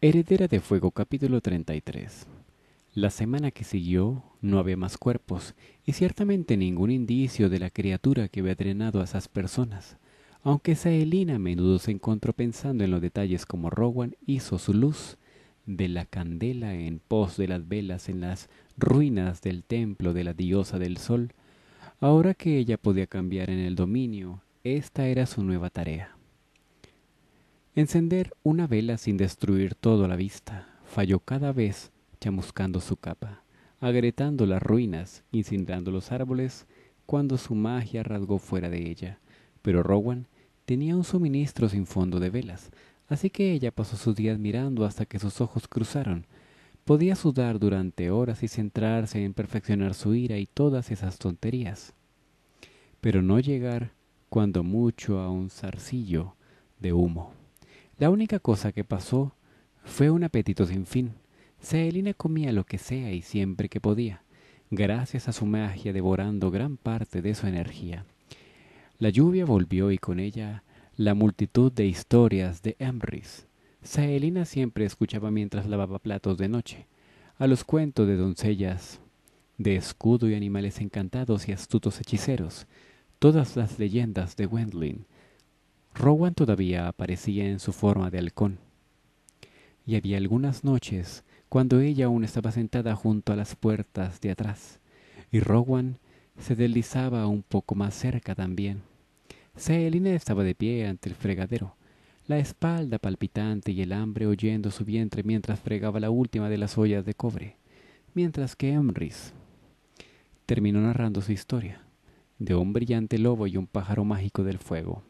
Heredera de Fuego capítulo 33 La semana que siguió no había más cuerpos y ciertamente ningún indicio de la criatura que había drenado a esas personas, aunque Saelina a menudo se encontró pensando en los detalles como Rowan hizo su luz de la candela en pos de las velas en las ruinas del templo de la diosa del sol. Ahora que ella podía cambiar en el dominio, esta era su nueva tarea. Encender una vela sin destruir todo la vista, falló cada vez chamuscando su capa, agrietando las ruinas, incendiando los árboles, cuando su magia rasgó fuera de ella. Pero Rowan tenía un suministro sin fondo de velas, así que ella pasó sus días mirando hasta que sus ojos cruzaron. Podía sudar durante horas y centrarse en perfeccionar su ira y todas esas tonterías. Pero no llegar, cuando mucho, a un zarcillo de humo. La única cosa que pasó fue un apetito sin fin. saelina comía lo que sea y siempre que podía, gracias a su magia devorando gran parte de su energía. La lluvia volvió y con ella la multitud de historias de Emrys. Saelina siempre escuchaba mientras lavaba platos de noche, a los cuentos de doncellas, de escudo y animales encantados y astutos hechiceros, todas las leyendas de Gwendolyn. Rowan todavía aparecía en su forma de halcón. Y había algunas noches cuando ella aún estaba sentada junto a las puertas de atrás, y Rowan se deslizaba un poco más cerca también. Celine estaba de pie ante el fregadero, la espalda palpitante y el hambre oyendo su vientre mientras fregaba la última de las ollas de cobre, mientras que Emrys terminó narrando su historia, de un brillante lobo y un pájaro mágico del fuego.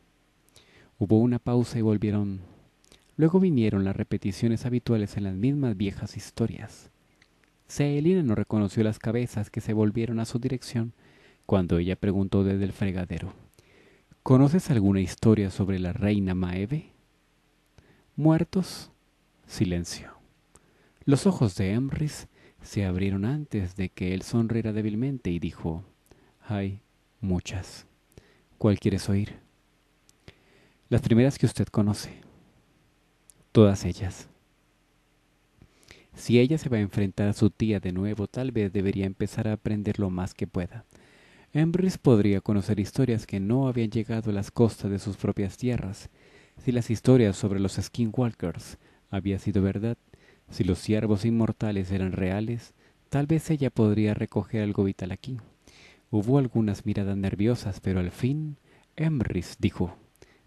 Hubo una pausa y volvieron. Luego vinieron las repeticiones habituales en las mismas viejas historias. Celina no reconoció las cabezas que se volvieron a su dirección cuando ella preguntó desde el fregadero. ¿Conoces alguna historia sobre la reina Maeve? Muertos. Silencio. Los ojos de Emrys se abrieron antes de que él sonriera débilmente y dijo, Hay muchas. ¿Cuál quieres oír? Las primeras que usted conoce. Todas ellas. Si ella se va a enfrentar a su tía de nuevo, tal vez debería empezar a aprender lo más que pueda. Embris podría conocer historias que no habían llegado a las costas de sus propias tierras, si las historias sobre los skinwalkers había sido verdad, si los ciervos inmortales eran reales, tal vez ella podría recoger algo vital aquí. Hubo algunas miradas nerviosas, pero al fin Emrys dijo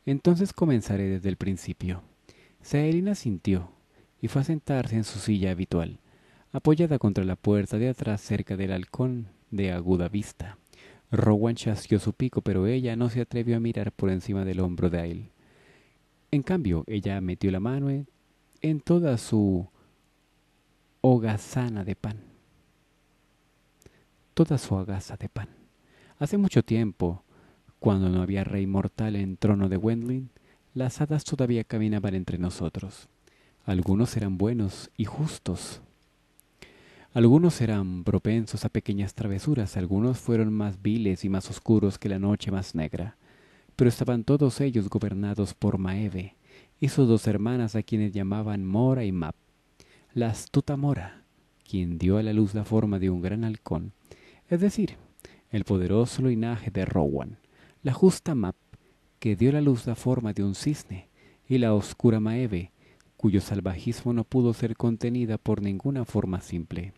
entonces comenzaré desde el principio. Seelina sintió y fue a sentarse en su silla habitual, apoyada contra la puerta de atrás cerca del halcón de aguda vista. Rowan chasqueó su pico, pero ella no se atrevió a mirar por encima del hombro de él. En cambio, ella metió la mano en toda su hogazana de pan. Toda su hogaza de pan. Hace mucho tiempo, cuando no había rey mortal en trono de Wendling, las hadas todavía caminaban entre nosotros. Algunos eran buenos y justos. Algunos eran propensos a pequeñas travesuras, algunos fueron más viles y más oscuros que la noche más negra. Pero estaban todos ellos gobernados por Maeve, sus dos hermanas a quienes llamaban Mora y Map. La astuta Mora, quien dio a la luz la forma de un gran halcón, es decir, el poderoso linaje de Rowan la justa Map, que dio la luz la forma de un cisne, y la oscura Maeve, cuyo salvajismo no pudo ser contenida por ninguna forma simple.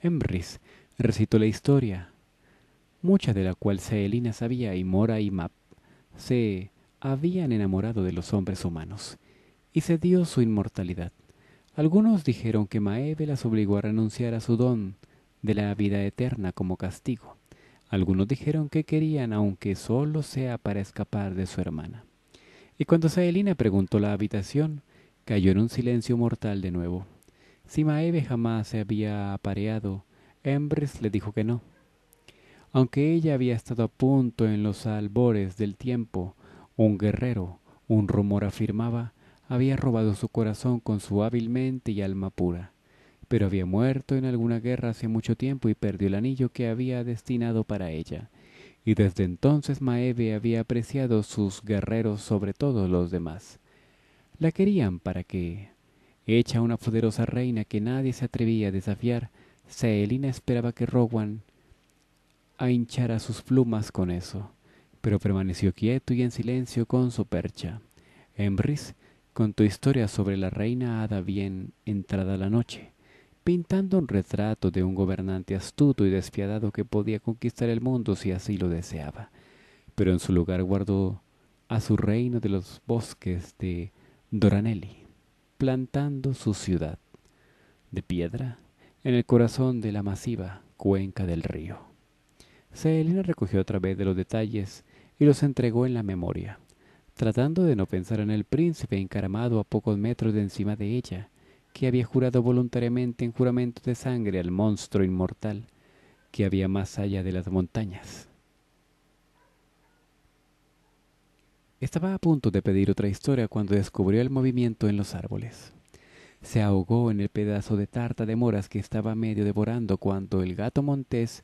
Emrys recitó la historia, mucha de la cual Celina sabía y Mora y Map se habían enamorado de los hombres humanos, y se dio su inmortalidad. Algunos dijeron que Maeve las obligó a renunciar a su don de la vida eterna como castigo. Algunos dijeron que querían, aunque solo sea para escapar de su hermana. Y cuando Saelina preguntó la habitación, cayó en un silencio mortal de nuevo. Si Maeve jamás se había apareado, Embres le dijo que no. Aunque ella había estado a punto en los albores del tiempo, un guerrero, un rumor afirmaba, había robado su corazón con su hábil mente y alma pura pero había muerto en alguna guerra hace mucho tiempo y perdió el anillo que había destinado para ella. Y desde entonces Maeve había apreciado sus guerreros sobre todos los demás. La querían para que, hecha una poderosa reina que nadie se atrevía a desafiar, Saelina esperaba que Rowan hinchara sus plumas con eso, pero permaneció quieto y en silencio con su percha. Embris contó historia sobre la reina hada bien entrada la noche pintando un retrato de un gobernante astuto y desfiadado que podía conquistar el mundo si así lo deseaba. Pero en su lugar guardó a su reino de los bosques de Doranelli, plantando su ciudad de piedra en el corazón de la masiva cuenca del río. Selina recogió otra vez de los detalles y los entregó en la memoria, tratando de no pensar en el príncipe encaramado a pocos metros de encima de ella, que había jurado voluntariamente en juramento de sangre al monstruo inmortal que había más allá de las montañas. Estaba a punto de pedir otra historia cuando descubrió el movimiento en los árboles. Se ahogó en el pedazo de tarta de moras que estaba medio devorando cuando el gato montés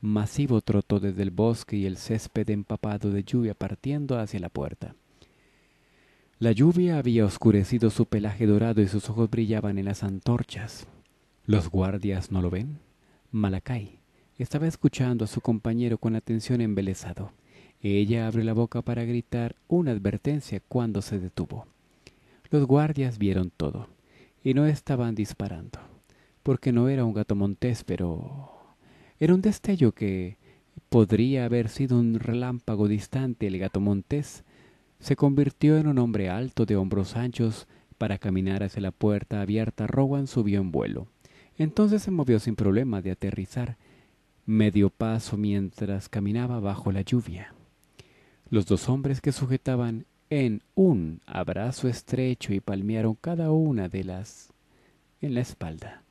masivo trotó desde el bosque y el césped empapado de lluvia partiendo hacia la puerta. La lluvia había oscurecido su pelaje dorado y sus ojos brillaban en las antorchas. ¿Los guardias no lo ven? Malakai estaba escuchando a su compañero con atención embelesado. Ella abrió la boca para gritar una advertencia cuando se detuvo. Los guardias vieron todo y no estaban disparando, porque no era un gato montés, pero era un destello que podría haber sido un relámpago distante. El gato montés se convirtió en un hombre alto de hombros anchos. Para caminar hacia la puerta abierta, Rowan subió en vuelo. Entonces se movió sin problema de aterrizar. Medio paso mientras caminaba bajo la lluvia. Los dos hombres que sujetaban en un abrazo estrecho y palmearon cada una de las en la espalda.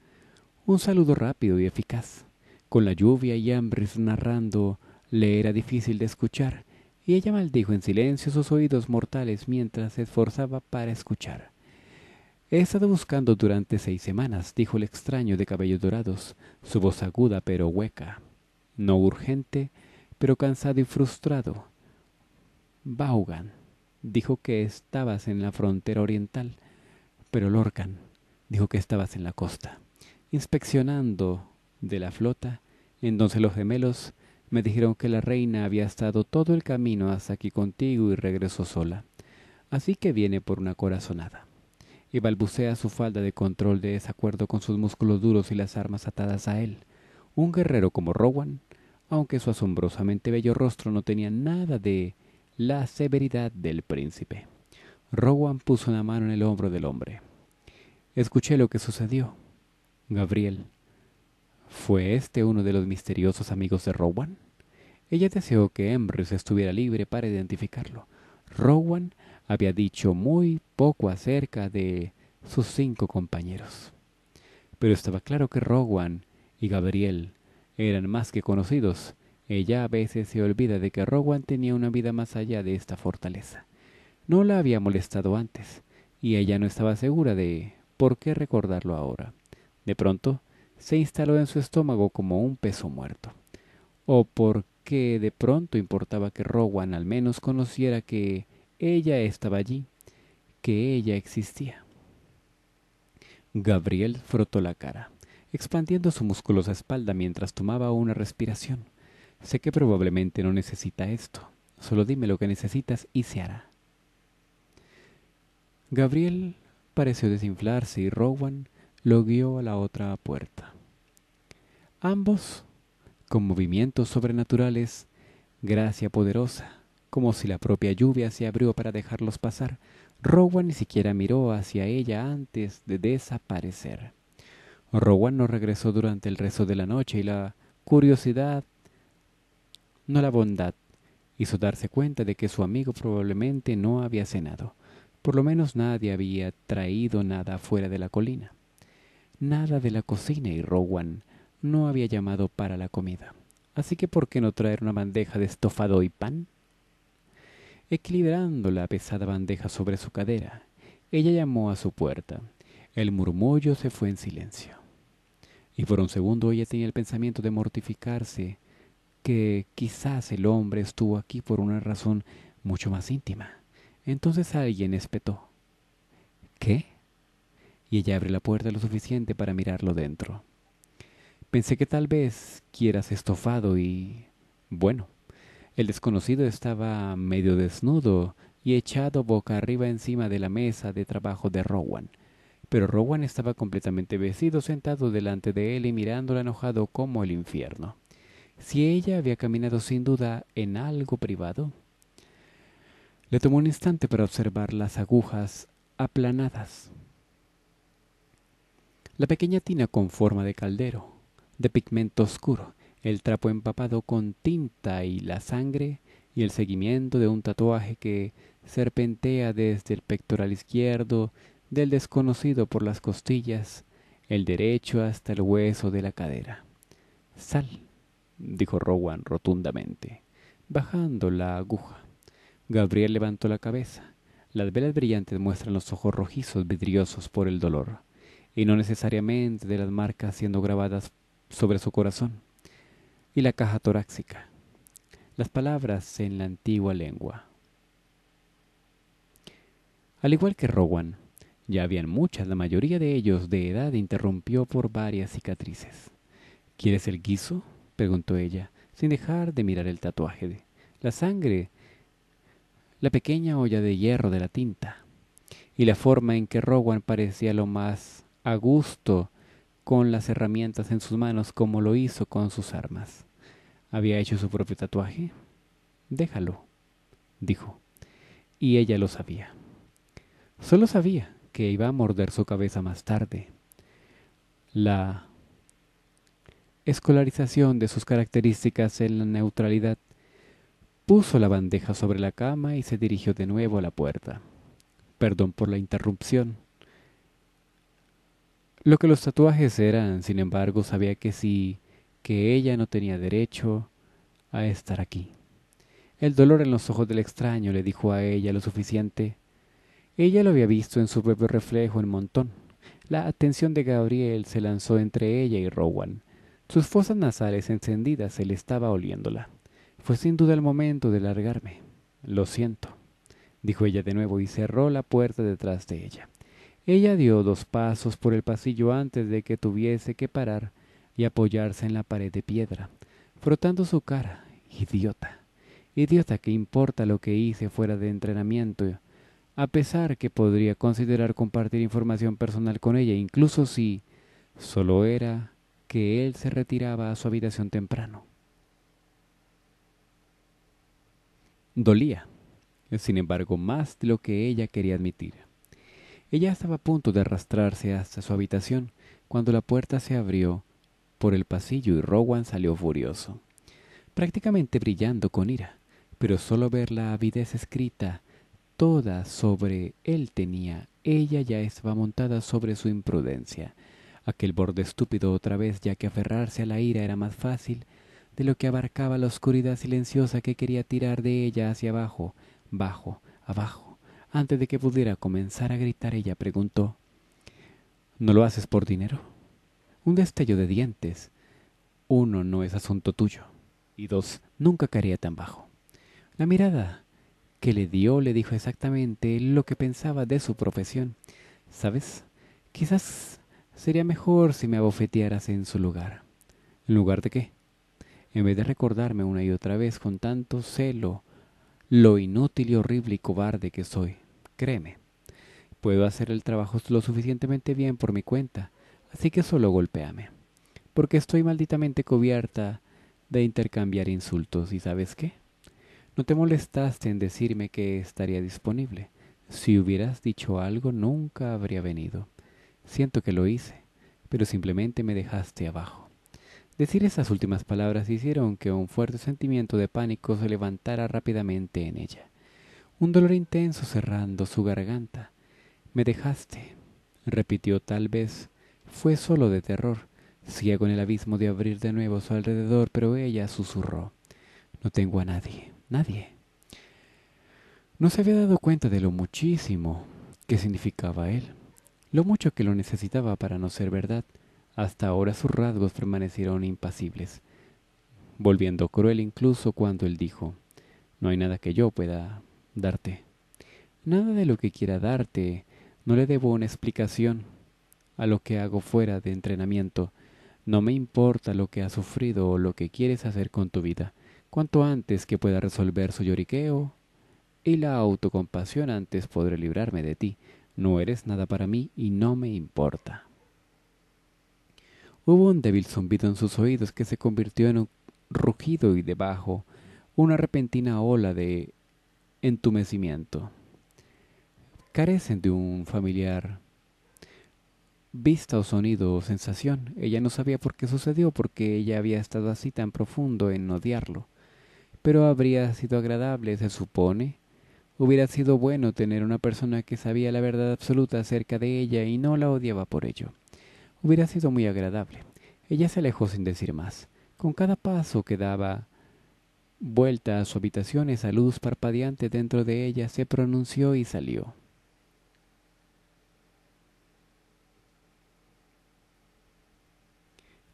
Un saludo rápido y eficaz. Con la lluvia y hambre narrando, le era difícil de escuchar, y ella maldijo en silencio sus oídos mortales mientras se esforzaba para escuchar. He estado buscando durante seis semanas, dijo el extraño de cabellos dorados, su voz aguda pero hueca, no urgente, pero cansado y frustrado. Baugan dijo que estabas en la frontera oriental, pero Lorcan dijo que estabas en la costa, inspeccionando de la flota, entonces los gemelos me dijeron que la reina había estado todo el camino hasta aquí contigo y regresó sola. Así que viene por una corazonada. Y balbucea su falda de control de desacuerdo con sus músculos duros y las armas atadas a él. Un guerrero como Rowan, aunque su asombrosamente bello rostro no tenía nada de la severidad del príncipe. Rowan puso una mano en el hombro del hombre. Escuché lo que sucedió. Gabriel, ¿Fue este uno de los misteriosos amigos de Rowan? Ella deseó que Emrys estuviera libre para identificarlo. Rowan había dicho muy poco acerca de sus cinco compañeros. Pero estaba claro que Rowan y Gabriel eran más que conocidos. Ella a veces se olvida de que Rowan tenía una vida más allá de esta fortaleza. No la había molestado antes, y ella no estaba segura de por qué recordarlo ahora. De pronto, se instaló en su estómago como un peso muerto. O porque de pronto importaba que Rowan al menos conociera que ella estaba allí, que ella existía. Gabriel frotó la cara, expandiendo su musculosa espalda mientras tomaba una respiración. Sé que probablemente no necesita esto. Solo dime lo que necesitas y se hará. Gabriel pareció desinflarse y Rowan lo guió a la otra puerta. Ambos, con movimientos sobrenaturales, gracia poderosa, como si la propia lluvia se abrió para dejarlos pasar, Rowan ni siquiera miró hacia ella antes de desaparecer. Rowan no regresó durante el resto de la noche y la curiosidad, no la bondad, hizo darse cuenta de que su amigo probablemente no había cenado. Por lo menos nadie había traído nada fuera de la colina. Nada de la cocina y Rowan no había llamado para la comida. Así que ¿por qué no traer una bandeja de estofado y pan? Equilibrando la pesada bandeja sobre su cadera, ella llamó a su puerta. El murmullo se fue en silencio. Y por un segundo ella tenía el pensamiento de mortificarse, que quizás el hombre estuvo aquí por una razón mucho más íntima. Entonces alguien espetó. ¿Qué? y ella abre la puerta lo suficiente para mirarlo dentro. Pensé que tal vez quieras estofado y... bueno, el desconocido estaba medio desnudo y echado boca arriba encima de la mesa de trabajo de Rowan, pero Rowan estaba completamente vestido sentado delante de él y mirándolo enojado como el infierno. Si ella había caminado sin duda en algo privado. Le tomó un instante para observar las agujas aplanadas la pequeña tina con forma de caldero, de pigmento oscuro, el trapo empapado con tinta y la sangre y el seguimiento de un tatuaje que serpentea desde el pectoral izquierdo del desconocido por las costillas, el derecho hasta el hueso de la cadera. Sal, dijo Rowan rotundamente, bajando la aguja. Gabriel levantó la cabeza. Las velas brillantes muestran los ojos rojizos vidriosos por el dolor y no necesariamente de las marcas siendo grabadas sobre su corazón, y la caja torácica, las palabras en la antigua lengua. Al igual que Rowan, ya habían muchas, la mayoría de ellos de edad interrumpió por varias cicatrices. ¿Quieres el guiso? preguntó ella, sin dejar de mirar el tatuaje. La sangre, la pequeña olla de hierro de la tinta, y la forma en que Rowan parecía lo más a gusto con las herramientas en sus manos como lo hizo con sus armas. Había hecho su propio tatuaje. Déjalo, dijo. Y ella lo sabía. Solo sabía que iba a morder su cabeza más tarde. La escolarización de sus características en la neutralidad puso la bandeja sobre la cama y se dirigió de nuevo a la puerta. Perdón por la interrupción, lo que los tatuajes eran, sin embargo, sabía que sí, que ella no tenía derecho a estar aquí. El dolor en los ojos del extraño le dijo a ella lo suficiente. Ella lo había visto en su propio reflejo en montón. La atención de Gabriel se lanzó entre ella y Rowan. Sus fosas nasales encendidas se le estaba oliéndola. Fue sin duda el momento de largarme. Lo siento, dijo ella de nuevo y cerró la puerta detrás de ella. Ella dio dos pasos por el pasillo antes de que tuviese que parar y apoyarse en la pared de piedra, frotando su cara. Idiota. Idiota que importa lo que hice fuera de entrenamiento, a pesar que podría considerar compartir información personal con ella, incluso si solo era que él se retiraba a su habitación temprano. Dolía, sin embargo, más de lo que ella quería admitir. Ella estaba a punto de arrastrarse hasta su habitación cuando la puerta se abrió por el pasillo y Rowan salió furioso, prácticamente brillando con ira, pero solo ver la avidez escrita toda sobre él tenía, ella ya estaba montada sobre su imprudencia. Aquel borde estúpido otra vez, ya que aferrarse a la ira era más fácil de lo que abarcaba la oscuridad silenciosa que quería tirar de ella hacia abajo, bajo, abajo antes de que pudiera comenzar a gritar, ella preguntó, ¿No lo haces por dinero? Un destello de dientes. Uno, no es asunto tuyo. Y dos, nunca caería tan bajo. La mirada que le dio le dijo exactamente lo que pensaba de su profesión. ¿Sabes? Quizás sería mejor si me abofetearas en su lugar. ¿En lugar de qué? En vez de recordarme una y otra vez con tanto celo lo inútil y horrible y cobarde que soy. Créeme, puedo hacer el trabajo lo suficientemente bien por mi cuenta, así que solo golpéame. Porque estoy malditamente cubierta de intercambiar insultos, ¿y sabes qué? No te molestaste en decirme que estaría disponible. Si hubieras dicho algo, nunca habría venido. Siento que lo hice, pero simplemente me dejaste abajo. Decir esas últimas palabras hicieron que un fuerte sentimiento de pánico se levantara rápidamente en ella. Un dolor intenso cerrando su garganta. Me dejaste, repitió tal vez. Fue solo de terror, ciego en el abismo de abrir de nuevo su alrededor, pero ella susurró. No tengo a nadie, nadie. No se había dado cuenta de lo muchísimo que significaba él, lo mucho que lo necesitaba para no ser verdad. Hasta ahora sus rasgos permanecieron impasibles, volviendo cruel incluso cuando él dijo, No hay nada que yo pueda darte. Nada de lo que quiera darte, no le debo una explicación a lo que hago fuera de entrenamiento. No me importa lo que has sufrido o lo que quieres hacer con tu vida. Cuanto antes que pueda resolver su lloriqueo y la autocompasión antes podré librarme de ti. No eres nada para mí y no me importa. Hubo un débil zumbido en sus oídos que se convirtió en un rugido y debajo una repentina ola de entumecimiento. Carecen de un familiar vista o sonido o sensación. Ella no sabía por qué sucedió, porque ella había estado así tan profundo en odiarlo. Pero habría sido agradable, se supone. Hubiera sido bueno tener una persona que sabía la verdad absoluta acerca de ella y no la odiaba por ello hubiera sido muy agradable. Ella se alejó sin decir más. Con cada paso que daba vuelta a su habitación, esa luz parpadeante dentro de ella se pronunció y salió.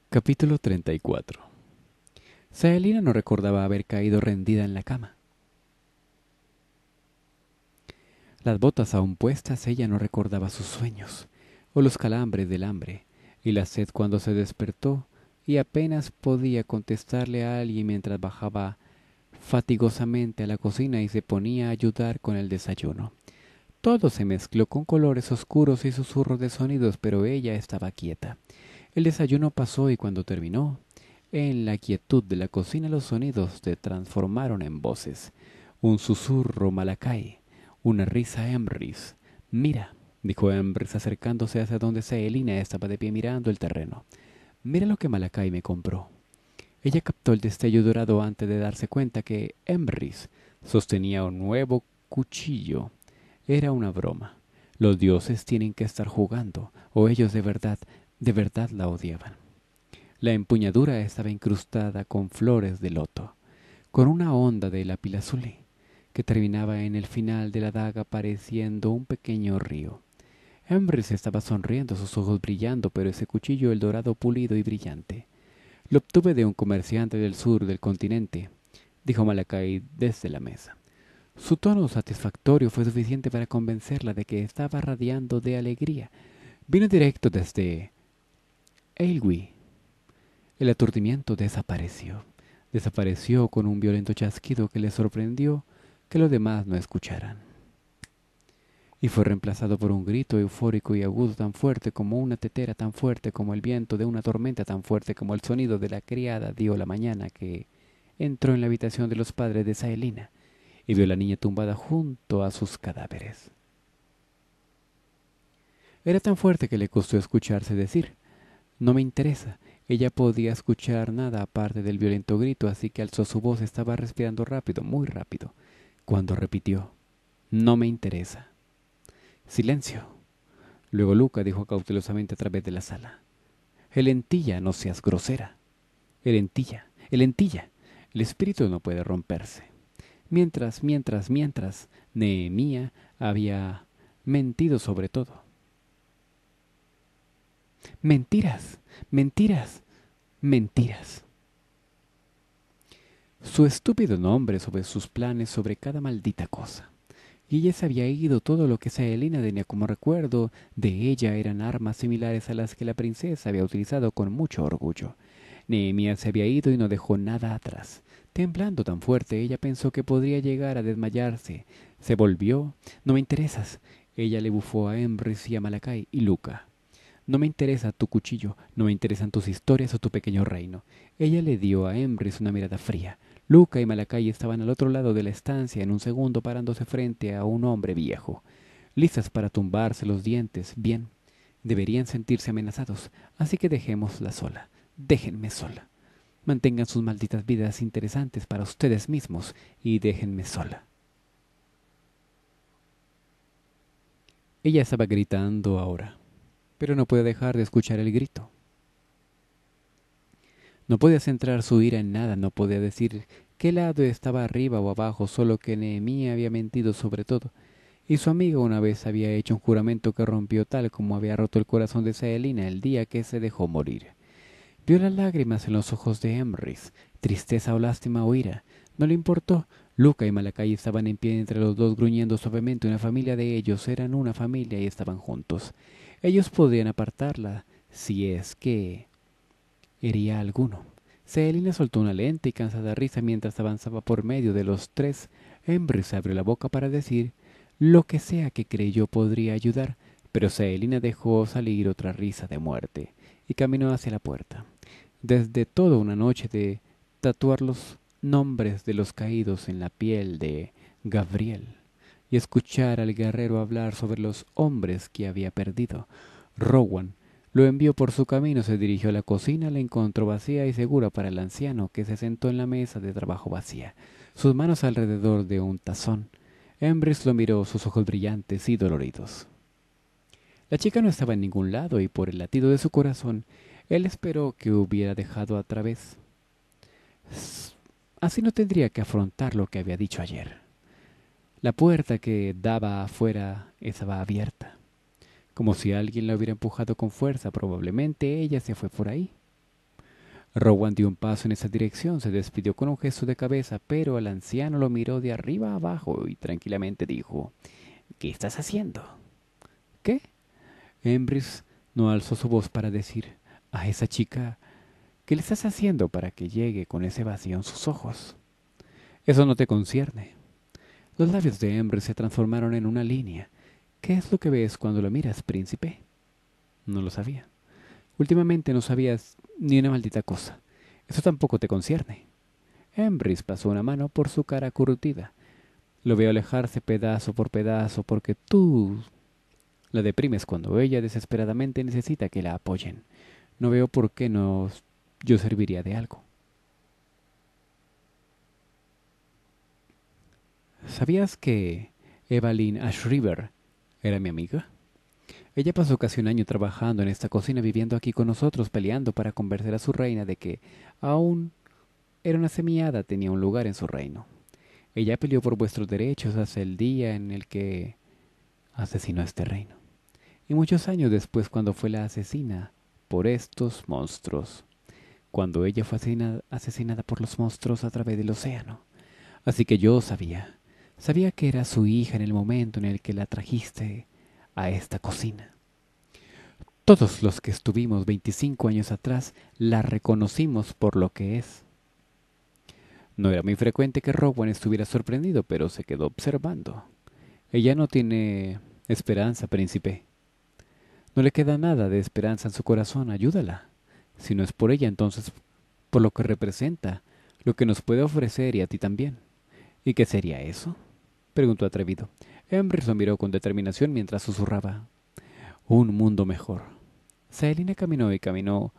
Capítulo 34 Saelina no recordaba haber caído rendida en la cama. Las botas aún puestas, ella no recordaba sus sueños, o los calambres del hambre, y la sed cuando se despertó y apenas podía contestarle a alguien mientras bajaba fatigosamente a la cocina y se ponía a ayudar con el desayuno. Todo se mezcló con colores oscuros y susurros de sonidos, pero ella estaba quieta. El desayuno pasó y cuando terminó, en la quietud de la cocina los sonidos se transformaron en voces. Un susurro malakai una risa emris. Mira, dijo Embris acercándose hacia donde Seelina estaba de pie mirando el terreno. Mira lo que Malakai me compró. Ella captó el destello dorado antes de darse cuenta que Embris sostenía un nuevo cuchillo. Era una broma. Los dioses tienen que estar jugando, o ellos de verdad, de verdad la odiaban. La empuñadura estaba incrustada con flores de loto, con una onda de azul que terminaba en el final de la daga pareciendo un pequeño río se estaba sonriendo, sus ojos brillando, pero ese cuchillo el dorado pulido y brillante. Lo obtuve de un comerciante del sur del continente, dijo Malakai desde la mesa. Su tono satisfactorio fue suficiente para convencerla de que estaba radiando de alegría. Vino directo desde Elwi. El aturdimiento desapareció. Desapareció con un violento chasquido que le sorprendió que los demás no escucharan y fue reemplazado por un grito eufórico y agudo tan fuerte como una tetera, tan fuerte como el viento de una tormenta, tan fuerte como el sonido de la criada dio la mañana que entró en la habitación de los padres de Saelina y vio a la niña tumbada junto a sus cadáveres. Era tan fuerte que le costó escucharse decir, no me interesa. Ella podía escuchar nada aparte del violento grito, así que alzó su voz, estaba respirando rápido, muy rápido, cuando repitió, no me interesa. Silencio. Luego Luca dijo cautelosamente a través de la sala. Elentilla, no seas grosera. Elentilla, Elentilla. El espíritu no puede romperse. Mientras, mientras, mientras, Nehemía había mentido sobre todo. Mentiras, mentiras, mentiras. Su estúpido nombre sobre sus planes sobre cada maldita cosa y se había ido todo lo que Saelina tenía como recuerdo de ella eran armas similares a las que la princesa había utilizado con mucho orgullo. Nehemías se había ido y no dejó nada atrás. Temblando tan fuerte, ella pensó que podría llegar a desmayarse. Se volvió. No me interesas. Ella le bufó a Embris y a Malakai y Luca. No me interesa tu cuchillo, no me interesan tus historias o tu pequeño reino. Ella le dio a Embris una mirada fría. Luca y Malakai estaban al otro lado de la estancia en un segundo parándose frente a un hombre viejo, listas para tumbarse los dientes. Bien, deberían sentirse amenazados, así que dejémosla sola. Déjenme sola. Mantengan sus malditas vidas interesantes para ustedes mismos y déjenme sola. Ella estaba gritando ahora, pero no puede dejar de escuchar el grito. No podía centrar su ira en nada, no podía decir qué lado estaba arriba o abajo, solo que Nehemiah había mentido sobre todo. Y su amigo una vez había hecho un juramento que rompió tal como había roto el corazón de Saelina el día que se dejó morir. Vio las lágrimas en los ojos de Emrys, tristeza o lástima o ira. No le importó. Luca y Malacay estaban en pie entre los dos gruñendo suavemente. Una familia de ellos eran una familia y estaban juntos. Ellos podían apartarla si es que hería alguno. Celina soltó una lenta y cansada risa mientras avanzaba por medio de los tres. se abrió la boca para decir lo que sea que creyó podría ayudar, pero Celina dejó salir otra risa de muerte y caminó hacia la puerta. Desde toda una noche de tatuar los nombres de los caídos en la piel de Gabriel y escuchar al guerrero hablar sobre los hombres que había perdido, Rowan lo envió por su camino, se dirigió a la cocina, la encontró vacía y segura para el anciano, que se sentó en la mesa de trabajo vacía, sus manos alrededor de un tazón. Embris lo miró, sus ojos brillantes y doloridos. La chica no estaba en ningún lado y por el latido de su corazón, él esperó que hubiera dejado a través. Así no tendría que afrontar lo que había dicho ayer. La puerta que daba afuera estaba abierta como si alguien la hubiera empujado con fuerza. Probablemente ella se fue por ahí. Rowan dio un paso en esa dirección, se despidió con un gesto de cabeza, pero el anciano lo miró de arriba abajo y tranquilamente dijo ¿Qué estás haciendo? ¿Qué? Embris no alzó su voz para decir a esa chica ¿Qué le estás haciendo para que llegue con ese vacío en sus ojos? Eso no te concierne. Los labios de Embris se transformaron en una línea ¿Qué es lo que ves cuando lo miras, príncipe? No lo sabía. Últimamente no sabías ni una maldita cosa. Eso tampoco te concierne. Embris pasó una mano por su cara curtida. Lo veo alejarse pedazo por pedazo porque tú la deprimes cuando ella desesperadamente necesita que la apoyen. No veo por qué no yo serviría de algo. ¿Sabías que Evelyn Ashriver era mi amiga. Ella pasó casi un año trabajando en esta cocina, viviendo aquí con nosotros, peleando para convencer a su reina de que aún era una semiada, tenía un lugar en su reino. Ella peleó por vuestros derechos hasta el día en el que asesinó este reino. Y muchos años después, cuando fue la asesina por estos monstruos. Cuando ella fue asesinada, asesinada por los monstruos a través del océano. Así que yo sabía Sabía que era su hija en el momento en el que la trajiste a esta cocina. Todos los que estuvimos 25 años atrás la reconocimos por lo que es. No era muy frecuente que Rowan estuviera sorprendido, pero se quedó observando. Ella no tiene esperanza, príncipe. No le queda nada de esperanza en su corazón, ayúdala. Si no es por ella, entonces por lo que representa, lo que nos puede ofrecer y a ti también. ¿Y qué sería eso? preguntó atrevido. Emerson miró con determinación mientras susurraba. Un mundo mejor. Selina caminó y caminó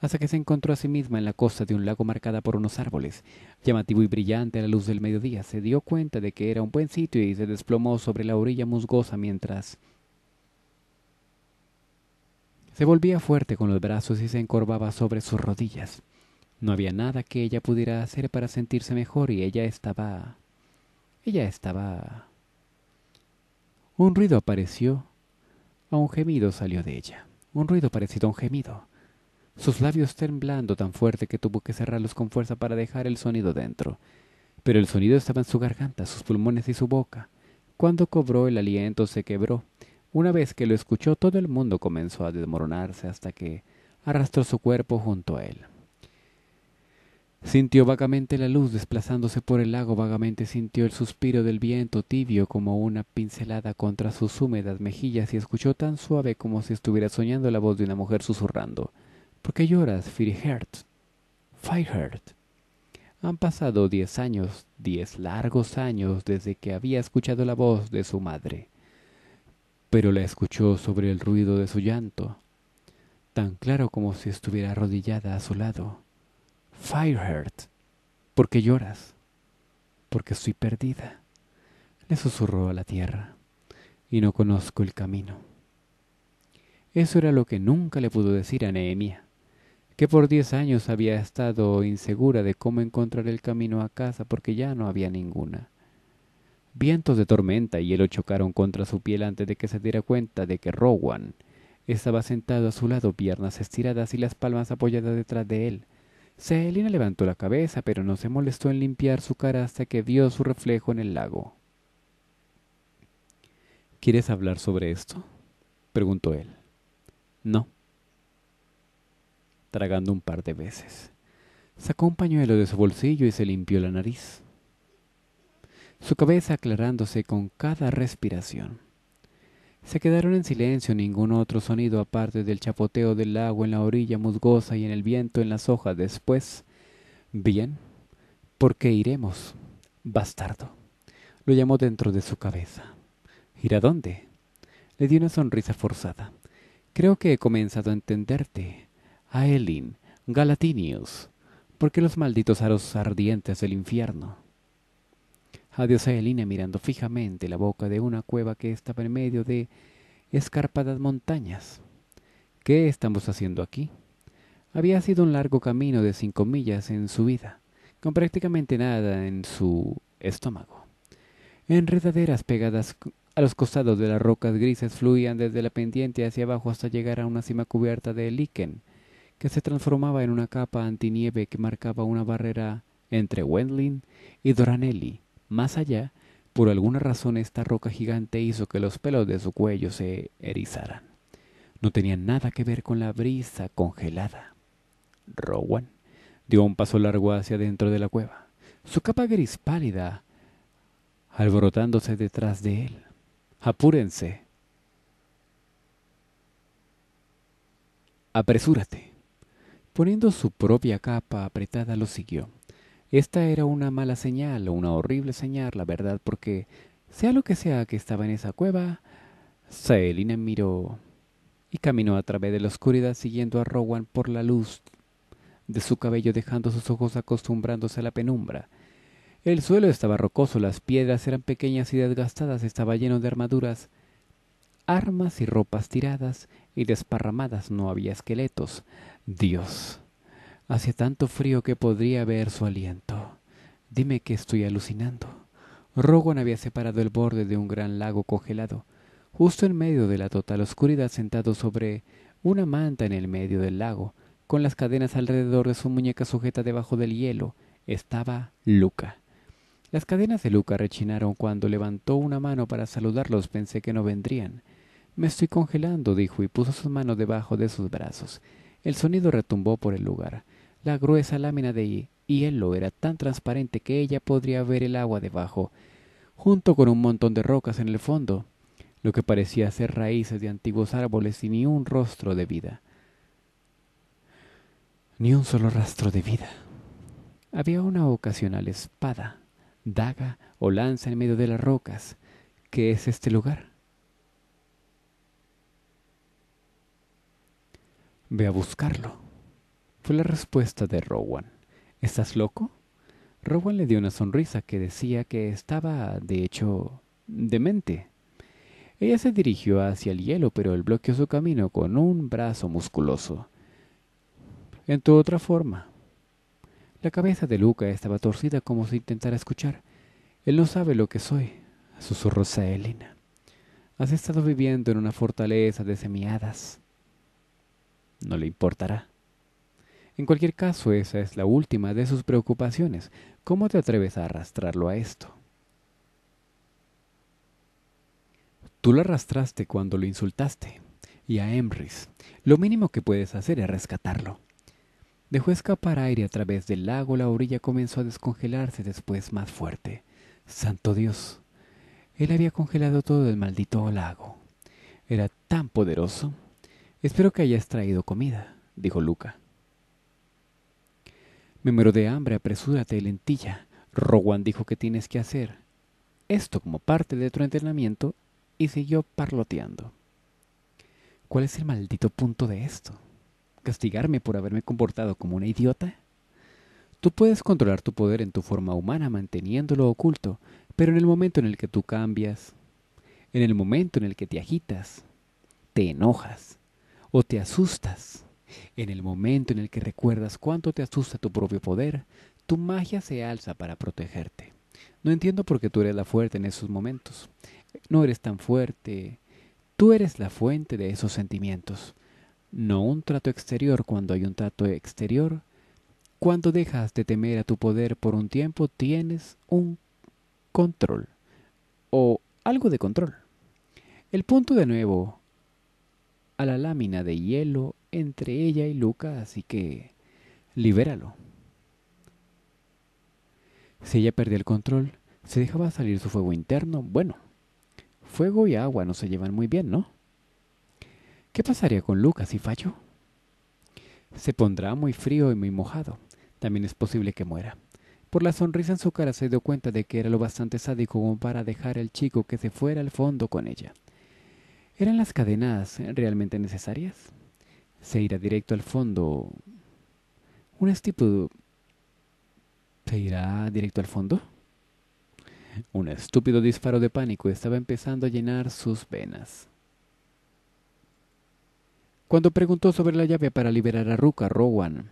hasta que se encontró a sí misma en la costa de un lago marcada por unos árboles. Llamativo y brillante a la luz del mediodía, se dio cuenta de que era un buen sitio y se desplomó sobre la orilla musgosa mientras se volvía fuerte con los brazos y se encorvaba sobre sus rodillas. No había nada que ella pudiera hacer para sentirse mejor y ella estaba ella estaba... Un ruido apareció, a un gemido salió de ella, un ruido parecido a un gemido. Sus labios temblando tan fuerte que tuvo que cerrarlos con fuerza para dejar el sonido dentro. Pero el sonido estaba en su garganta, sus pulmones y su boca. Cuando cobró el aliento se quebró. Una vez que lo escuchó todo el mundo comenzó a desmoronarse hasta que arrastró su cuerpo junto a él. Sintió vagamente la luz desplazándose por el lago, vagamente sintió el suspiro del viento tibio como una pincelada contra sus húmedas mejillas y escuchó tan suave como si estuviera soñando la voz de una mujer susurrando. ¿Por qué lloras, Fireheart? Han pasado diez años, diez largos años desde que había escuchado la voz de su madre, pero la escuchó sobre el ruido de su llanto, tan claro como si estuviera arrodillada a su lado. Fireheart, ¿por qué lloras? Porque estoy perdida, le susurró a la tierra, y no conozco el camino. Eso era lo que nunca le pudo decir a Nehemia, que por diez años había estado insegura de cómo encontrar el camino a casa porque ya no había ninguna. Vientos de tormenta y hielo chocaron contra su piel antes de que se diera cuenta de que Rowan estaba sentado a su lado, piernas estiradas y las palmas apoyadas detrás de él, Celina levantó la cabeza, pero no se molestó en limpiar su cara hasta que vio su reflejo en el lago. ¿Quieres hablar sobre esto? preguntó él. No. Tragando un par de veces. Sacó un pañuelo de su bolsillo y se limpió la nariz, su cabeza aclarándose con cada respiración. Se quedaron en silencio, ningún otro sonido aparte del chapoteo del agua en la orilla musgosa y en el viento en las hojas. Después, bien, qué iremos, bastardo. Lo llamó dentro de su cabeza. ¿Ir a dónde? Le dio una sonrisa forzada. Creo que he comenzado a entenderte. Elin Galatinius. ¿Por qué los malditos aros ardientes del infierno? Adiós a Elina mirando fijamente la boca de una cueva que estaba en medio de escarpadas montañas. ¿Qué estamos haciendo aquí? Había sido un largo camino de cinco millas en su vida, con prácticamente nada en su estómago. Enredaderas pegadas a los costados de las rocas grises fluían desde la pendiente hacia abajo hasta llegar a una cima cubierta de líquen, que se transformaba en una capa antinieve que marcaba una barrera entre Wendling y Doranelli, más allá, por alguna razón esta roca gigante hizo que los pelos de su cuello se erizaran. No tenía nada que ver con la brisa congelada. Rowan dio un paso largo hacia dentro de la cueva, su capa gris pálida alborotándose detrás de él. Apúrense. Apresúrate. Poniendo su propia capa apretada lo siguió. Esta era una mala señal o una horrible señal, la verdad, porque sea lo que sea que estaba en esa cueva, Saelina miró y caminó a través de la oscuridad siguiendo a Rowan por la luz de su cabello dejando sus ojos acostumbrándose a la penumbra. El suelo estaba rocoso, las piedras eran pequeñas y desgastadas, estaba lleno de armaduras, armas y ropas tiradas y desparramadas, no había esqueletos. Dios. Hacía tanto frío que podría ver su aliento. Dime que estoy alucinando. Rowan había separado el borde de un gran lago congelado, justo en medio de la total oscuridad, sentado sobre una manta en el medio del lago, con las cadenas alrededor de su muñeca sujeta debajo del hielo, estaba Luca. Las cadenas de Luca rechinaron cuando levantó una mano para saludarlos. Pensé que no vendrían. Me estoy congelando, dijo, y puso sus manos debajo de sus brazos. El sonido retumbó por el lugar la gruesa lámina de hielo era tan transparente que ella podría ver el agua debajo, junto con un montón de rocas en el fondo, lo que parecía ser raíces de antiguos árboles y ni un rostro de vida. Ni un solo rastro de vida. Había una ocasional espada, daga o lanza en medio de las rocas. ¿Qué es este lugar? Ve a buscarlo. Fue la respuesta de Rowan. ¿Estás loco? Rowan le dio una sonrisa que decía que estaba, de hecho, demente. Ella se dirigió hacia el hielo, pero él bloqueó su camino con un brazo musculoso. En tu otra forma. La cabeza de Luca estaba torcida como si intentara escuchar. Él no sabe lo que soy, susurró Elena. Has estado viviendo en una fortaleza de semiadas. No le importará. En cualquier caso, esa es la última de sus preocupaciones. ¿Cómo te atreves a arrastrarlo a esto? Tú lo arrastraste cuando lo insultaste, y a Emrys. Lo mínimo que puedes hacer es rescatarlo. Dejó escapar aire a través del lago, la orilla comenzó a descongelarse después más fuerte. Santo Dios. Él había congelado todo el maldito lago. Era tan poderoso. Espero que hayas traído comida, dijo Luca. Me muero de hambre, apresúrate, lentilla. Rowan dijo que tienes que hacer. Esto como parte de tu entrenamiento y siguió parloteando. ¿Cuál es el maldito punto de esto? ¿Castigarme por haberme comportado como una idiota? Tú puedes controlar tu poder en tu forma humana manteniéndolo oculto, pero en el momento en el que tú cambias, en el momento en el que te agitas, te enojas o te asustas, en el momento en el que recuerdas cuánto te asusta tu propio poder, tu magia se alza para protegerte. No entiendo por qué tú eres la fuerte en esos momentos. No eres tan fuerte. Tú eres la fuente de esos sentimientos. No un trato exterior cuando hay un trato exterior. Cuando dejas de temer a tu poder por un tiempo, tienes un control. O algo de control. El punto de nuevo a la lámina de hielo entre ella y Lucas, así que libéralo. Si ella perdía el control, se dejaba salir su fuego interno. Bueno, fuego y agua no se llevan muy bien, ¿no? ¿Qué pasaría con Lucas si falló? Se pondrá muy frío y muy mojado. También es posible que muera. Por la sonrisa en su cara se dio cuenta de que era lo bastante sádico como para dejar al chico que se fuera al fondo con ella. ¿Eran las cadenas realmente necesarias? se irá directo al fondo. Un estúpido... ¿Se irá directo al fondo? Un estúpido disparo de pánico estaba empezando a llenar sus venas. Cuando preguntó sobre la llave para liberar a Ruka, Rowan.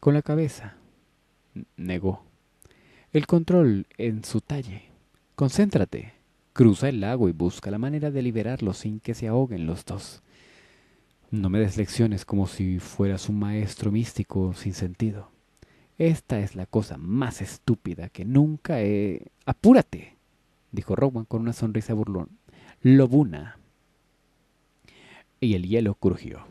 Con la cabeza. Negó. El control en su talle. Concéntrate. Cruza el lago y busca la manera de liberarlo sin que se ahoguen los dos. No me des lecciones como si fueras un maestro místico sin sentido. Esta es la cosa más estúpida que nunca he... ¡Apúrate! dijo Rowan con una sonrisa burlón. Lobuna. Y el hielo crujió.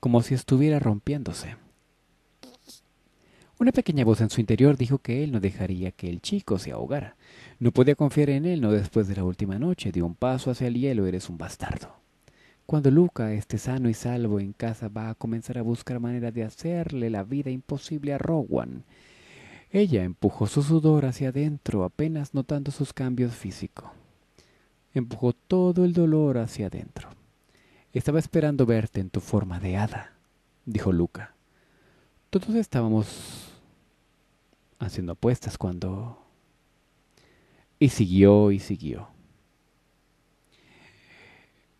Como si estuviera rompiéndose. Una pequeña voz en su interior dijo que él no dejaría que el chico se ahogara. No podía confiar en él, no después de la última noche. Dio un paso hacia el hielo, eres un bastardo. Cuando Luca esté sano y salvo en casa, va a comenzar a buscar manera de hacerle la vida imposible a Rowan. Ella empujó su sudor hacia adentro, apenas notando sus cambios físicos. Empujó todo el dolor hacia adentro. Estaba esperando verte en tu forma de hada, dijo Luca. Todos estábamos haciendo apuestas cuando... Y siguió y siguió.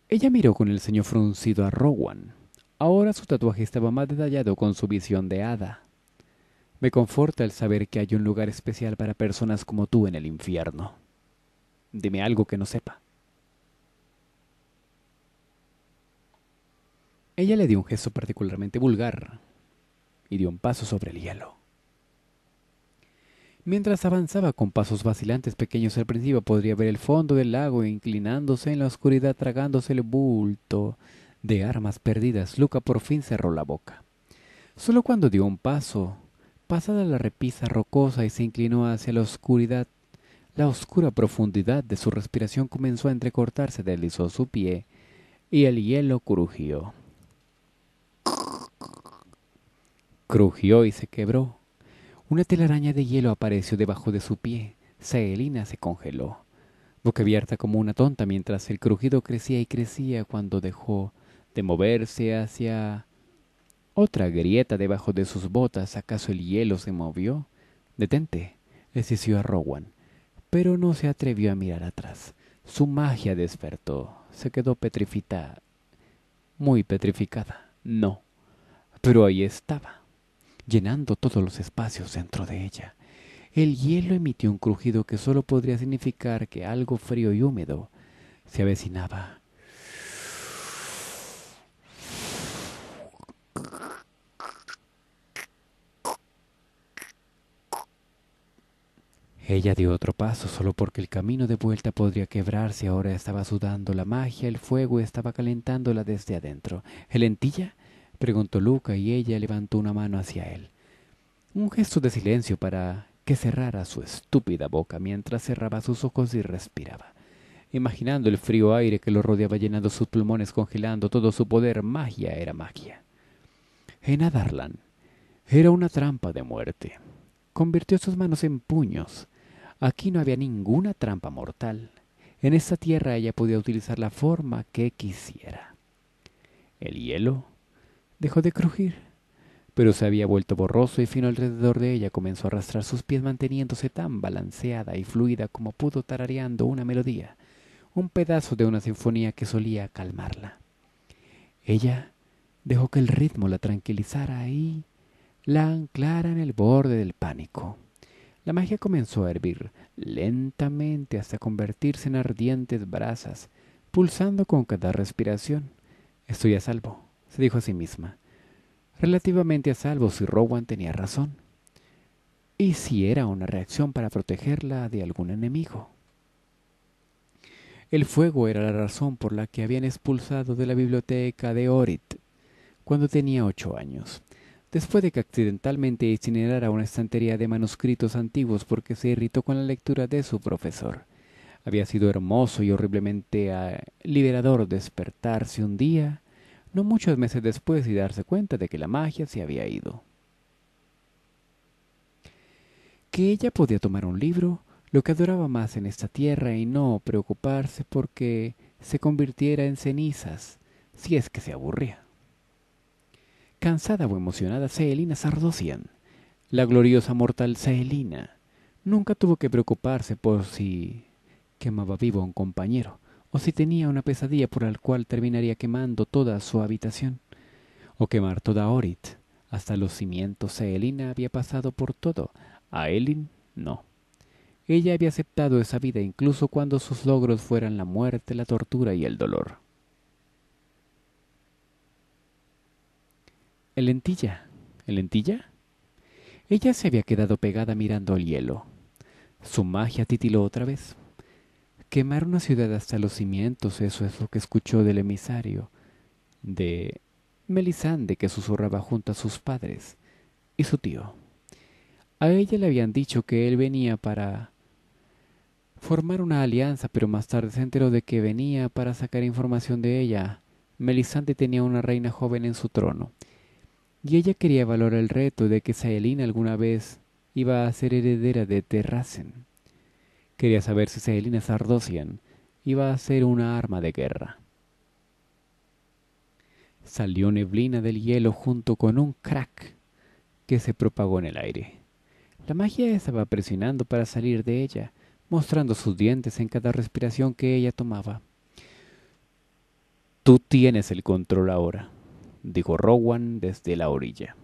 Ella miró con el ceño fruncido a Rowan. Ahora su tatuaje estaba más detallado con su visión de hada. Me conforta el saber que hay un lugar especial para personas como tú en el infierno. Dime algo que no sepa. Ella le dio un gesto particularmente vulgar y dio un paso sobre el hielo. Mientras avanzaba con pasos vacilantes pequeños al principio, podría ver el fondo del lago inclinándose en la oscuridad tragándose el bulto de armas perdidas. Luca por fin cerró la boca. Solo cuando dio un paso, pasada la repisa rocosa y se inclinó hacia la oscuridad, la oscura profundidad de su respiración comenzó a entrecortarse, deslizó su pie y el hielo crujió. Crujió y se quebró una telaraña de hielo apareció debajo de su pie. Saelina se congeló, boca abierta como una tonta mientras el crujido crecía y crecía cuando dejó de moverse hacia otra grieta debajo de sus botas. ¿Acaso el hielo se movió? Detente, exigió a Rowan, pero no se atrevió a mirar atrás. Su magia despertó. Se quedó petrificada. Muy petrificada. No. Pero ahí estaba llenando todos los espacios dentro de ella. El hielo emitió un crujido que solo podría significar que algo frío y húmedo se avecinaba. Ella dio otro paso solo porque el camino de vuelta podría quebrarse. Ahora estaba sudando, la magia, el fuego estaba calentándola desde adentro. ¿El lentilla? preguntó Luca y ella levantó una mano hacia él. Un gesto de silencio para que cerrara su estúpida boca mientras cerraba sus ojos y respiraba, imaginando el frío aire que lo rodeaba llenando sus pulmones, congelando todo su poder. Magia era magia. En Adarlan era una trampa de muerte. Convirtió sus manos en puños. Aquí no había ninguna trampa mortal. En esta tierra ella podía utilizar la forma que quisiera. El hielo Dejó de crujir, pero se había vuelto borroso y fino alrededor de ella. Comenzó a arrastrar sus pies manteniéndose tan balanceada y fluida como pudo tarareando una melodía, un pedazo de una sinfonía que solía calmarla. Ella dejó que el ritmo la tranquilizara y la anclara en el borde del pánico. La magia comenzó a hervir lentamente hasta convertirse en ardientes brasas, pulsando con cada respiración. Estoy a salvo se dijo a sí misma, relativamente a salvo si Rowan tenía razón. Y si era una reacción para protegerla de algún enemigo. El fuego era la razón por la que habían expulsado de la biblioteca de Orit cuando tenía ocho años, después de que accidentalmente incinerara una estantería de manuscritos antiguos porque se irritó con la lectura de su profesor. Había sido hermoso y horriblemente ah, liberador despertarse un día no muchos meses después y darse cuenta de que la magia se había ido. Que ella podía tomar un libro, lo que adoraba más en esta tierra y no preocuparse porque se convirtiera en cenizas, si es que se aburría. Cansada o emocionada, Celina Sardocian, la gloriosa mortal Celina nunca tuvo que preocuparse por si quemaba vivo a un compañero, o si tenía una pesadilla por la cual terminaría quemando toda su habitación, o quemar toda Orit. Hasta los cimientos a Elina había pasado por todo, a Elin no. Ella había aceptado esa vida incluso cuando sus logros fueran la muerte, la tortura y el dolor. El lentilla. ¿El lentilla? Ella se había quedado pegada mirando al hielo. Su magia titiló otra vez. Quemar una ciudad hasta los cimientos, eso es lo que escuchó del emisario de Melisande que susurraba junto a sus padres y su tío. A ella le habían dicho que él venía para formar una alianza, pero más tarde se enteró de que venía para sacar información de ella. Melisande tenía una reina joven en su trono, y ella quería valorar el reto de que Saelina alguna vez iba a ser heredera de Terrasen. Quería saber si Selina Sardosian iba a ser una arma de guerra. Salió neblina del hielo junto con un crack que se propagó en el aire. La magia estaba presionando para salir de ella, mostrando sus dientes en cada respiración que ella tomaba. Tú tienes el control ahora, dijo Rowan desde la orilla.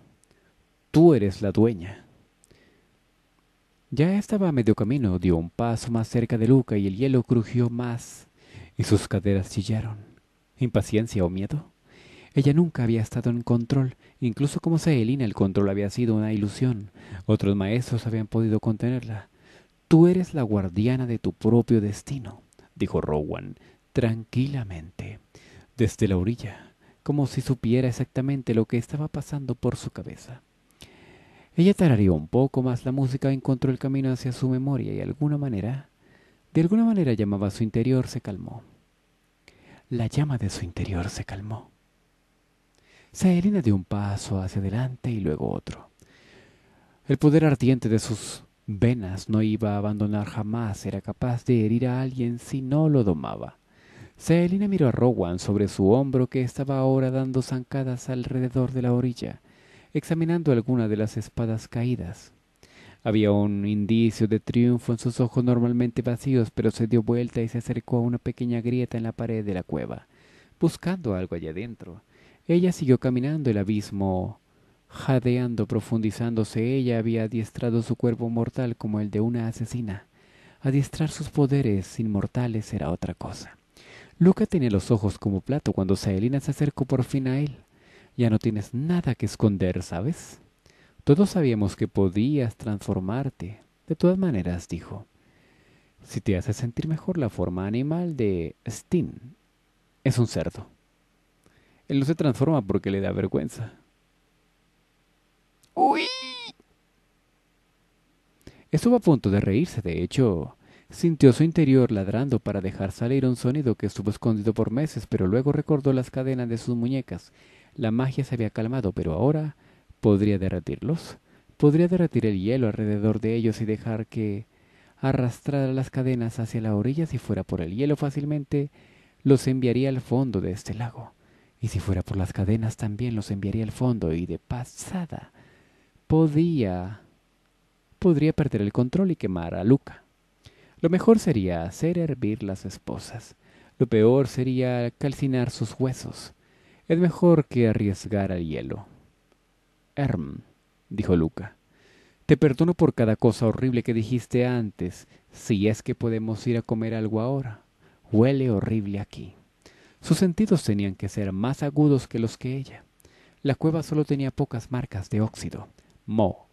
Tú eres la dueña. Ya estaba a medio camino, dio un paso más cerca de Luca y el hielo crujió más y sus caderas chillaron. ¿Impaciencia o miedo? Ella nunca había estado en control, incluso como Selina el control había sido una ilusión. Otros maestros habían podido contenerla. Tú eres la guardiana de tu propio destino, dijo Rowan, tranquilamente, desde la orilla, como si supiera exactamente lo que estaba pasando por su cabeza. Ella tarareó un poco más la música encontró el camino hacia su memoria y de alguna manera, de alguna manera llamaba a su interior, se calmó. La llama de su interior se calmó. Selina dio un paso hacia adelante y luego otro. El poder ardiente de sus venas no iba a abandonar jamás, era capaz de herir a alguien si no lo domaba. Saelina miró a Rowan sobre su hombro que estaba ahora dando zancadas alrededor de la orilla examinando alguna de las espadas caídas. Había un indicio de triunfo en sus ojos normalmente vacíos, pero se dio vuelta y se acercó a una pequeña grieta en la pared de la cueva, buscando algo allá adentro. Ella siguió caminando el abismo, jadeando, profundizándose. Ella había adiestrado su cuerpo mortal como el de una asesina. Adiestrar sus poderes inmortales era otra cosa. Luca tenía los ojos como plato cuando Saelina se acercó por fin a él. Ya no tienes nada que esconder, ¿sabes? Todos sabíamos que podías transformarte. De todas maneras, dijo, si te hace sentir mejor la forma animal de Steen, es un cerdo. Él no se transforma porque le da vergüenza. ¡Uy! Estuvo a punto de reírse, de hecho, sintió su interior ladrando para dejar salir un sonido que estuvo escondido por meses, pero luego recordó las cadenas de sus muñecas la magia se había calmado, pero ahora podría derretirlos. Podría derretir el hielo alrededor de ellos y dejar que arrastrara las cadenas hacia la orilla si fuera por el hielo fácilmente, los enviaría al fondo de este lago. Y si fuera por las cadenas también los enviaría al fondo y de pasada podía podría perder el control y quemar a Luca. Lo mejor sería hacer hervir las esposas. Lo peor sería calcinar sus huesos. Es mejor que arriesgar al hielo. Herm, dijo Luca, te perdono por cada cosa horrible que dijiste antes, si es que podemos ir a comer algo ahora. Huele horrible aquí. Sus sentidos tenían que ser más agudos que los que ella. La cueva solo tenía pocas marcas de óxido, mo,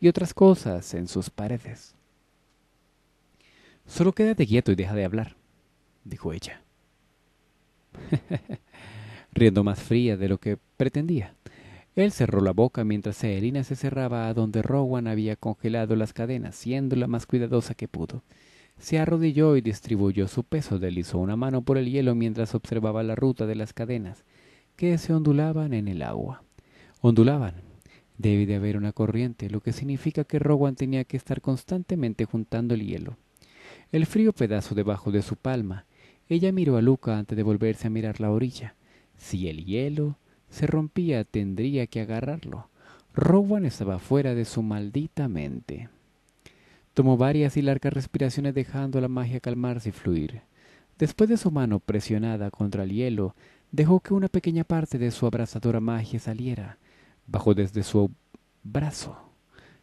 y otras cosas en sus paredes. Solo quédate quieto y deja de hablar, dijo ella. riendo más fría de lo que pretendía. Él cerró la boca mientras Seherina se cerraba a donde Rowan había congelado las cadenas, siendo la más cuidadosa que pudo. Se arrodilló y distribuyó su peso, deslizó una mano por el hielo mientras observaba la ruta de las cadenas, que se ondulaban en el agua. Ondulaban. Debe de haber una corriente, lo que significa que Rowan tenía que estar constantemente juntando el hielo. El frío pedazo debajo de su palma. Ella miró a Luca antes de volverse a mirar la orilla. Si el hielo se rompía tendría que agarrarlo. Rowan estaba fuera de su maldita mente. Tomó varias y largas respiraciones dejando la magia calmarse y fluir. Después de su mano presionada contra el hielo, dejó que una pequeña parte de su abrazadora magia saliera. Bajó desde su brazo,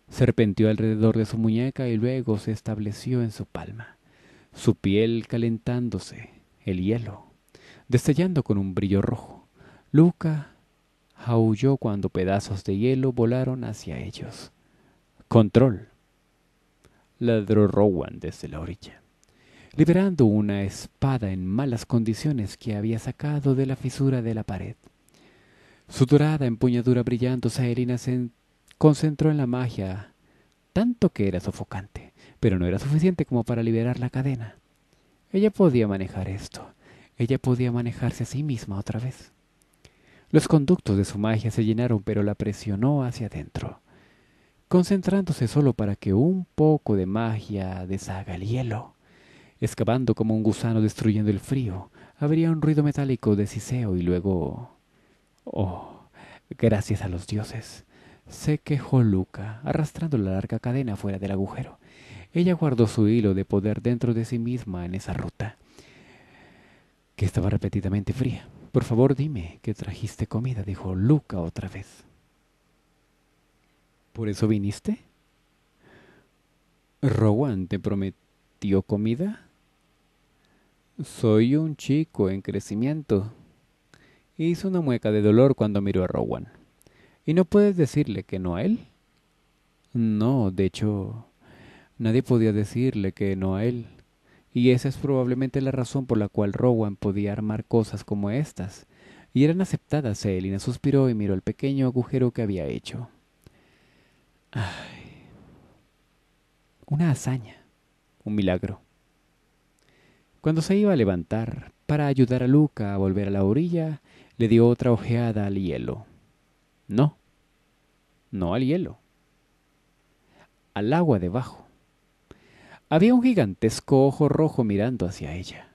Serpentió alrededor de su muñeca y luego se estableció en su palma, su piel calentándose, el hielo destellando con un brillo rojo. Luca aulló cuando pedazos de hielo volaron hacia ellos. Control. Ladró Rowan desde la orilla, liberando una espada en malas condiciones que había sacado de la fisura de la pared. Su dorada empuñadura brillando saherina se concentró en la magia, tanto que era sofocante, pero no era suficiente como para liberar la cadena. Ella podía manejar esto, ella podía manejarse a sí misma otra vez. Los conductos de su magia se llenaron, pero la presionó hacia adentro, concentrándose solo para que un poco de magia deshaga el hielo. Excavando como un gusano destruyendo el frío, habría un ruido metálico de siseo y luego... Oh, gracias a los dioses. Se quejó Luca, arrastrando la larga cadena fuera del agujero. Ella guardó su hilo de poder dentro de sí misma en esa ruta que estaba repetidamente fría. Por favor, dime que trajiste comida, dijo Luca otra vez. ¿Por eso viniste? ¿Rowan te prometió comida? Soy un chico en crecimiento. Hizo una mueca de dolor cuando miró a Rowan. ¿Y no puedes decirle que no a él? No, de hecho, nadie podía decirle que no a él y esa es probablemente la razón por la cual Rowan podía armar cosas como estas. Y eran aceptadas, Elina suspiró y miró el pequeño agujero que había hecho. Ay, una hazaña, un milagro. Cuando se iba a levantar para ayudar a Luca a volver a la orilla, le dio otra ojeada al hielo. No, no al hielo, al agua debajo. Había un gigantesco ojo rojo mirando hacia ella.